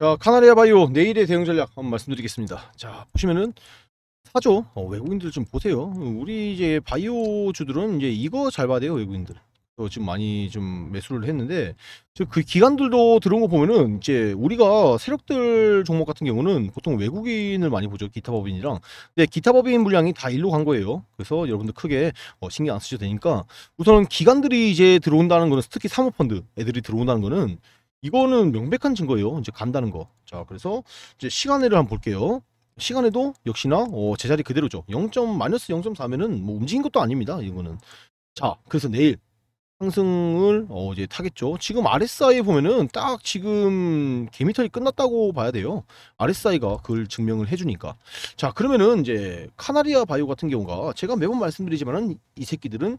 자, 카나리아 바이오 내일의 대응 전략 한번 말씀드리겠습니다. 자, 보시면은 사죠. 어, 외국인들 좀 보세요. 우리 이제 바이오 주들은 이제 이거 잘 봐야 돼요, 외국인들. 어, 지금 많이 좀 매수를 했는데 그 기관들도 들어온 거 보면은 이제 우리가 세력들 종목 같은 경우는 보통 외국인을 많이 보죠 기타법인이랑 근데 기타법인 물량이 다 일로 간 거예요 그래서 여러분들 크게 어, 신경 안 쓰셔도 되니까 우선은 기관들이 이제 들어온다는 거는 특히 사모펀드 애들이 들어온다는 거는 이거는 명백한 증거예요. 이제 간다는 거. 자, 그래서 이제 시간을 한번 볼게요. 시간에도 역시나 어, 제자리 그대로죠. 0. 마이너스 0.4면은 뭐 움직인 것도 아닙니다. 이거는. 자, 그래서 내일 상승을 어, 이제 타겠죠. 지금 RSI에 보면은 딱 지금 개미털이 끝났다고 봐야 돼요. RSI가 그걸 증명을 해주니까. 자 그러면은 이제 카나리아 바이오 같은 경우가 제가 매번 말씀드리지만은 이 새끼들은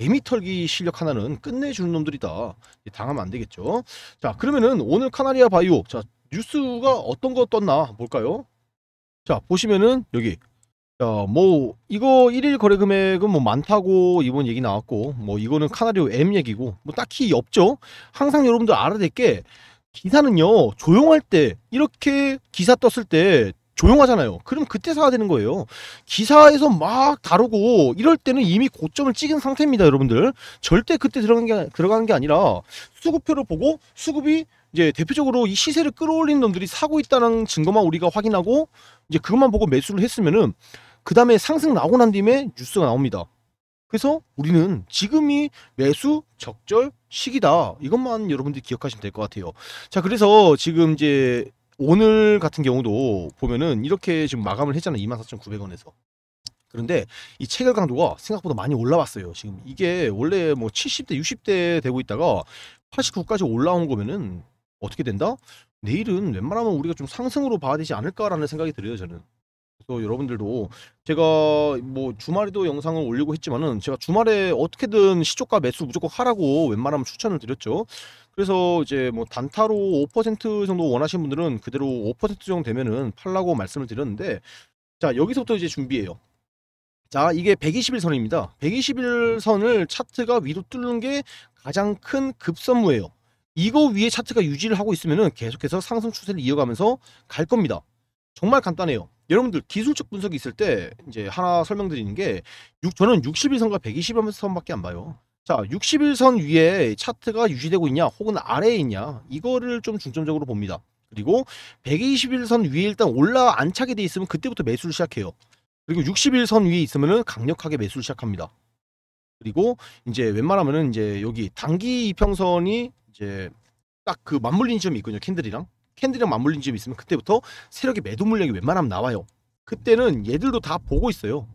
에미털기 실력 하나는 끝내주는 놈들이다. 당하면 안 되겠죠. 자, 그러면은 오늘 카나리아 바이오. 자, 뉴스가 어떤 거 떴나 볼까요? 자, 보시면은 여기. 자, 뭐, 이거 1일 거래 금액은 뭐 많다고 이번 얘기 나왔고, 뭐 이거는 카나리오 M 얘기고, 뭐 딱히 없죠? 항상 여러분들 알아야 될 게, 기사는요, 조용할 때, 이렇게 기사 떴을 때, 조용하잖아요. 그럼 그때 사야 되는 거예요. 기사에서 막 다루고 이럴 때는 이미 고점을 찍은 상태입니다, 여러분들. 절대 그때 들어간 게 들어가는 게 아니라 수급표를 보고 수급이 이제 대표적으로 이 시세를 끌어올린 놈들이 사고 있다는 증거만 우리가 확인하고 이제 그것만 보고 매수를 했으면은 그 다음에 상승 나고 난 뒤에 뉴스가 나옵니다. 그래서 우리는 지금이 매수 적절 시기다. 이것만 여러분들이 기억하시면 될 것 같아요. 자, 그래서 지금 이제 오늘 같은 경우도 보면은 이렇게 지금 마감을 했잖아요. 24,900원에서. 그런데 이 체결 강도가 생각보다 많이 올라왔어요. 지금 이게 원래 뭐 70대, 60대 되고 있다가 89까지 올라온 거면은 어떻게 된다? 내일은 웬만하면 우리가 좀 상승으로 봐야 되지 않을까라는 생각이 들어요, 저는. 그래서 여러분들도 제가 뭐 주말에도 영상을 올리고 했지만은 제가 주말에 어떻게든 시초가 매수 무조건 하라고 웬만하면 추천을 드렸죠. 그래서 이제 뭐 단타로 5% 정도 원하시는 분들은 그대로 5% 정도 되면은 팔라고 말씀을 드렸는데 자 여기서부터 이제 준비해요. 자 이게 120일 선입니다. 120일 선을 차트가 위로 뚫는 게 가장 큰 급선무예요. 이거 위에 차트가 유지를 하고 있으면 계속해서 상승 추세를 이어가면서 갈 겁니다. 정말 간단해요. 여러분들 기술적 분석이 있을 때 이제 하나 설명드리는 게 6, 저는 61선과 121선밖에 안 봐요. 자, 61선 위에 차트가 유지되고 있냐 혹은 아래에 있냐 이거를 좀 중점적으로 봅니다. 그리고 121선 위에 일단 올라 안착이 돼 있으면 그때부터 매수를 시작해요. 그리고 61선 위에 있으면 강력하게 매수를 시작합니다. 그리고 이제 웬만하면은 이제 여기 단기 이평선이 이제 딱 그 맞물린 지점이 있거든요. 캔들이랑. 캔들이랑 맞물린 집이 있으면 그때부터 세력의 매도 물량이 웬만하면 나와요. 그때는 얘들도 다 보고 있어요.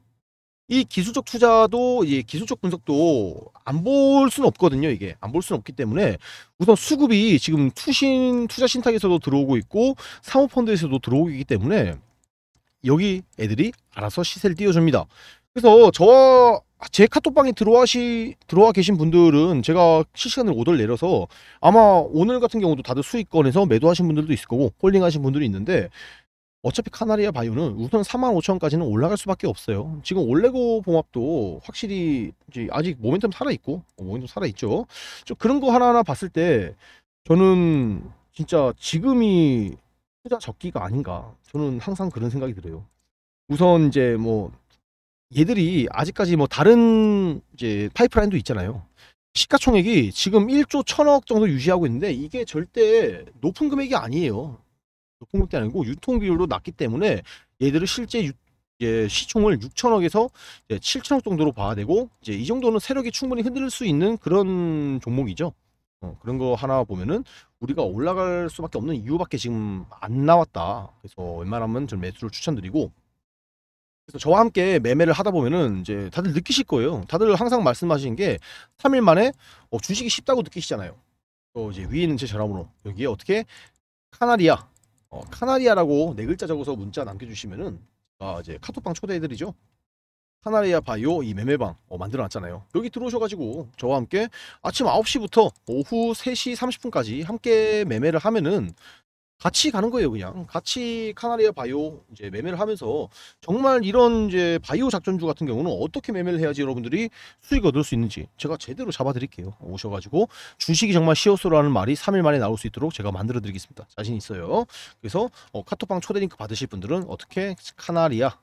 이 기술적 투자도 이 기술적 분석도 안 볼 수는 없거든요. 이게 안 볼 수는 없기 때문에 우선 수급이 지금 투신 투자 신탁에서도 들어오고 있고 사모펀드에서도 들어오기 때문에 여기 애들이 알아서 시세를 띄워줍니다. 그래서 저제 카톡방에 들어와시 들어와 계신 분들은 제가 실시간으로 오더를 내려서 아마 오늘 같은 경우도 다들 수익권에서 매도하신 분들도 있을 거고 홀링하신 분들이 있는데 어차피 카나리아 바이오는 우선 4 5 0 0 0원까지는 올라갈 수밖에 없어요. 지금 올레고 봉합도 확실히 이제 아직 모멘텀 살아 있고 어, 모멘텀 살아 있죠. 좀 그런 거 하나하나 봤을 때 저는 진짜 지금이 투자 적기가 아닌가. 저는 항상 그런 생각이 들어요. 우선 이제 뭐 얘들이 아직까지 뭐 다른 이제 파이프라인도 있잖아요. 시가총액이 지금 1조 1000억 정도 유지하고 있는데 이게 절대 높은 금액이 아니에요. 높은 금액이 아니고 유통 비율도 낮기 때문에 얘들을 실제 유, 예, 시총을 6천억에서 7천억 정도로 봐야 되고 이제 이 정도는 세력이 충분히 흔들 릴수 있는 그런 종목이죠. 어, 그런 거 하나 보면은 우리가 올라갈 수밖에 없는 이유밖에 지금 안 나왔다. 그래서 웬만하면 전 매수를 추천드리고 그래서 저와 함께 매매를 하다 보면은 이제 다들 느끼실 거예요. 다들 항상 말씀하시는 게 3일 만에 어, 주식이 쉽다고 느끼시잖아요. 어, 이제 위에 있는 제 전화번호 여기에 어떻게 카나리아 어, 카나리아라고 네 글자 적어서 문자 남겨주시면은 아, 이제 카톡방 초대해드리죠. 카나리아 바이오 이 매매방 어, 만들어놨잖아요. 여기 들어오셔가지고 저와 함께 아침 9시부터 오후 3시 30분까지 함께 매매를 하면은 같이 가는 거예요, 그냥. 같이 카나리아 바이오 이제 매매를 하면서 정말 이런 이제 바이오 작전주 같은 경우는 어떻게 매매를 해야지 여러분들이 수익을 얻을 수 있는지 제가 제대로 잡아드릴게요. 오셔가지고 주식이 정말 시오소라는 말이 3일 만에 나올 수 있도록 제가 만들어드리겠습니다. 자신 있어요. 그래서 어, 카톡방 초대 링크 받으실 분들은 어떻게 카나리아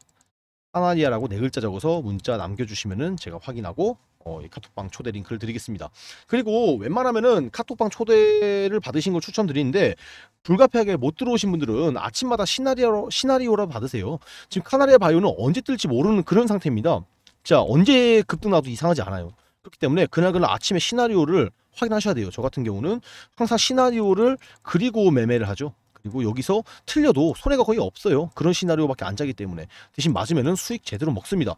카나리아라고 네 글자 적어서 문자 남겨주시면은 제가 확인하고 어, 카톡방 초대 링크를 드리겠습니다. 그리고 웬만하면은 카톡방 초대를 받으신 걸 추천드리는데 불가피하게 못 들어오신 분들은 아침마다 시나리오 시나리오라 받으세요. 지금 카나리아 바이오는 언제 뜰지 모르는 그런 상태입니다. 자 언제 급등나도 이상하지 않아요. 그렇기 때문에 그날그날 아침에 시나리오를 확인하셔야 돼요. 저 같은 경우는 항상 시나리오를 그리고 매매를 하죠. 그리고 여기서 틀려도 손해가 거의 없어요. 그런 시나리오밖에 안 짜기 때문에 대신 맞으면은 수익 제대로 먹습니다.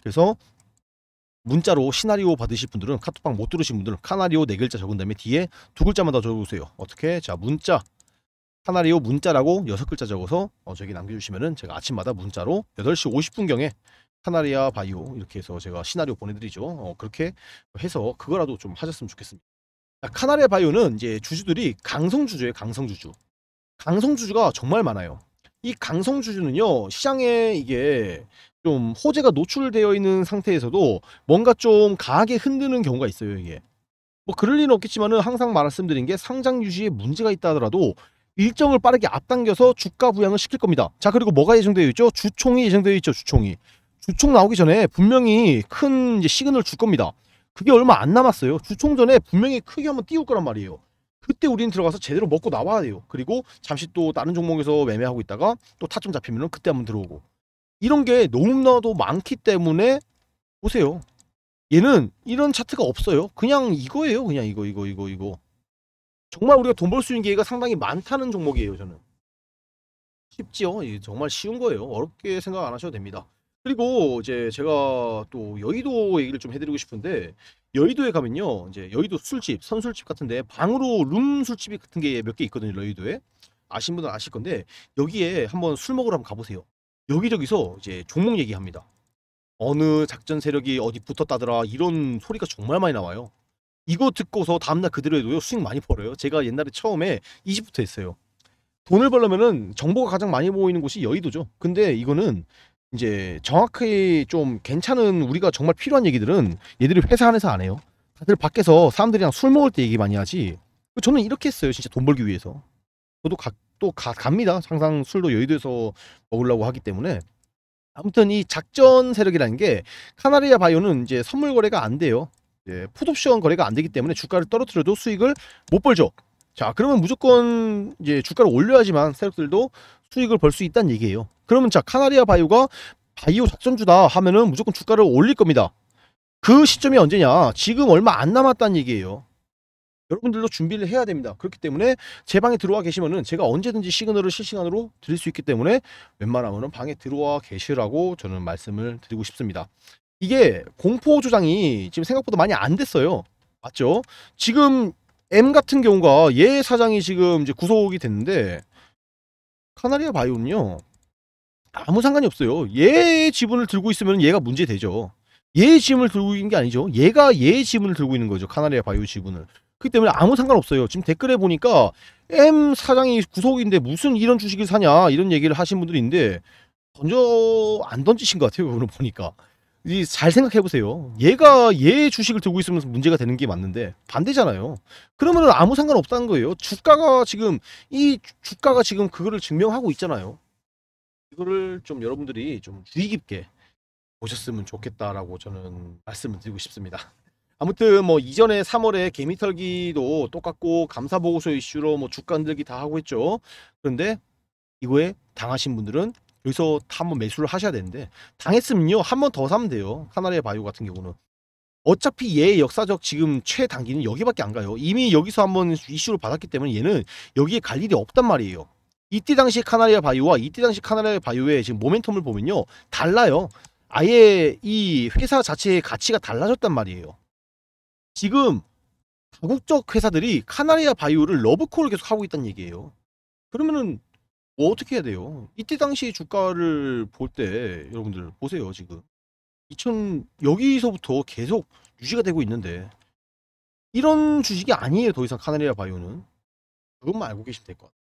그래서 문자로 시나리오 받으실 분들은 카톡방 못 들으신 분들은 카나리오 네 글자 적은 다음에 뒤에 두 글자마다 적어보세요. 어떻게? 자 문자 카나리오 문자라고 여섯 글자 적어서 어, 저기 남겨주시면은 제가 아침마다 문자로 8시 50분경에 카나리아 바이오 이렇게 해서 제가 시나리오 보내드리죠. 어, 그렇게 해서 그거라도 좀 하셨으면 좋겠습니다. 자, 카나리아 바이오는 이제 주주들이 강성주주예요. 강성주주. 강성주주가 정말 많아요. 이 강성주주는요. 시장에 이게 좀 호재가 노출되어 있는 상태에서도 뭔가 좀 강하게 흔드는 경우가 있어요 이게 뭐 그럴 리는 없겠지만은 항상 말씀드린 게 상장 유지에 문제가 있다 하더라도 일정을 빠르게 앞당겨서 주가 부양을 시킬 겁니다 자 그리고 뭐가 예정되어 있죠 주총이 예정되어 있죠 주총이 주총 나오기 전에 분명히 큰 시그널 줄 겁니다 그게 얼마 안 남았어요 주총 전에 분명히 크게 한번 띄울 거란 말이에요 그때 우리는 들어가서 제대로 먹고 나와야 돼요 그리고 잠시 또 다른 종목에서 매매하고 있다가 또 타점 잡히면 그때 한번 들어오고 이런 게 너무나도 많기 때문에 보세요. 얘는 이런 차트가 없어요. 그냥 이거예요. 그냥 이거 이거 이거 이거. 정말 우리가 돈 벌 수 있는 기회가 상당히 많다는 종목이에요. 저는. 쉽지요. 정말 쉬운 거예요. 어렵게 생각 안 하셔도 됩니다. 그리고 이제 제가 또 여의도 얘기를 좀 해드리고 싶은데 여의도에 가면요. 이제 여의도 술집, 선술집 같은데 방으로 룸 술집이 같은 게 몇 개 있거든요. 여의도에. 아신 분은 아실 건데 여기에 한번 술 먹으러 한번 가보세요. 여기저기서 이제 종목 얘기합니다. 어느 작전 세력이 어디 붙었다더라 이런 소리가 정말 많이 나와요. 이거 듣고서 다음날 그대로 해도요 수익 많이 벌어요. 제가 옛날에 처음에 이집부터 했어요. 돈을 벌려면은 정보가 가장 많이 모이는 곳이 여의도죠. 근데 이거는 이제 정확히 좀 괜찮은 우리가 정말 필요한 얘기들은 얘들이 회사 안에서 안 해요. 다들 밖에서 사람들이랑 술 먹을 때 얘기 많이 하지. 저는 이렇게 했어요. 진짜 돈 벌기 위해서. 저도 각, 또 가, 갑니다. 항상 술도 여의도에서 먹으려고 하기 때문에 아무튼 이 작전 세력이라는 게 카나리아 바이오는 이제 선물 거래가 안 돼요. 예, 드옵션 거래가 안 되기 때문에 주가를 떨어뜨려도 수익을 못 벌죠. 자, 그러면 무조건 이제 주가를 올려야지만 세력들도 수익을 벌 수 있다는 얘기예요. 그러면 자, 카나리아 바이오가 바이오 작전주다 하면은 무조건 주가를 올릴 겁니다. 그 시점이 언제냐? 지금 얼마 안 남았다는 얘기예요. 여러분들도 준비를 해야 됩니다. 그렇기 때문에 제 방에 들어와 계시면은 제가 언제든지 시그널을 실시간으로 드릴 수 있기 때문에 웬만하면은 방에 들어와 계시라고 저는 말씀을 드리고 싶습니다. 이게 공포 조장이 지금 생각보다 많이 안 됐어요. 맞죠? 지금 M 같은 경우가 얘 예 사장이 지금 이제 구속이 됐는데 카나리아 바이오는요 아무 상관이 없어요. 얘 예 지분을 들고 있으면 얘가 문제 되죠. 얘 예 지분을 들고 있는 게 아니죠. 얘가 얘 지분을 들고 있는 거죠. 카나리아 바이오 지분을. 그렇기 때문에 아무 상관없어요. 지금 댓글에 보니까 M 사장이 구속인데 무슨 이런 주식을 사냐 이런 얘기를 하신 분들이 있는데 던져 안 던지신 것 같아요. 오늘 보니까 잘 생각해 보세요. 얘가 얘 주식을 들고 있으면서 문제가 되는 게 맞는데 반대잖아요. 그러면은 아무 상관없다는 거예요. 주가가 지금 이 주가가 지금 그거를 증명하고 있잖아요. 이거를 좀 여러분들이 좀 주의 깊게 보셨으면 좋겠다라고 저는 말씀을 드리고 싶습니다. 아무튼 뭐 이전에 3월에 개미털기도 똑같고 감사보고서 이슈로 뭐 주가 흔들기 다 하고 했죠. 그런데 이거에 당하신 분들은 여기서 다 한번 매수를 하셔야 되는데 당했으면요 한 번 더 사면 돼요. 카나리아 바이오 같은 경우는 어차피 얘 역사적 지금 최단기는 여기밖에 안 가요. 이미 여기서 한 번 이슈를 받았기 때문에 얘는 여기에 갈 일이 없단 말이에요. 이때 당시 카나리아 바이오와 이때 당시 카나리아 바이오의 지금 모멘텀을 보면요 달라요. 아예 이 회사 자체의 가치가 달라졌단 말이에요. 지금 다국적 회사들이 카나리아 바이오를 러브콜을 계속 하고 있다는 얘기예요. 그러면은 뭐 어떻게 해야 돼요? 이때 당시 주가를 볼 때 여러분들 보세요 지금 2000 여기서부터 계속 유지가 되고 있는데 이런 주식이 아니에요 더 이상 카나리아 바이오는 그것만 뭐 알고 계시면 될 것 같아요.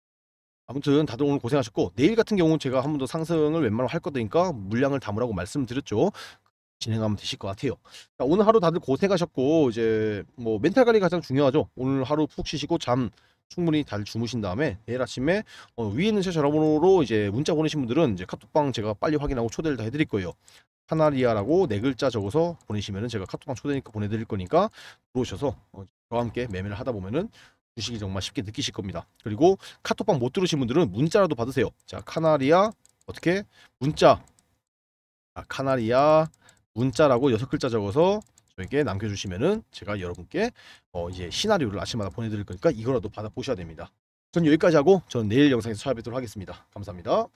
아무튼 다들 오늘 고생하셨고 내일 같은 경우는 제가 한 번 더 상승을 웬만하면 할 거니까 물량을 담으라고 말씀드렸죠. 진행하면 되실 것 같아요. 자, 오늘 하루 다들 고생하셨고 이제 뭐 멘탈 관리 가장 중요하죠. 오늘 하루 푹 쉬시고 잠 충분히 잘 주무신 다음에 내일 아침에 어, 위에 있는 제 전화번호로 이제 문자 보내신 분들은 이제 카톡방 제가 빨리 확인하고 초대를 다 해드릴 거예요. 카나리아라고 네 글자 적어서 보내시면은 제가 카톡방 초대니까 보내드릴 거니까 들어오셔서 어, 저와 함께 매매를 하다 보면은 주식이 정말 쉽게 느끼실 겁니다. 그리고 카톡방 못 들으신 분들은 문자라도 받으세요. 자 카나리아 어떻게 문자 아, 카나리아 문자라고 여섯 글자 적어서 저에게 남겨주시면은 제가 여러분께 어 이제 시나리오를 아침마다 보내드릴 거니까 이거라도 받아보셔야 됩니다. 전 여기까지 하고 저는 내일 영상에서 찾아뵙도록 하겠습니다. 감사합니다.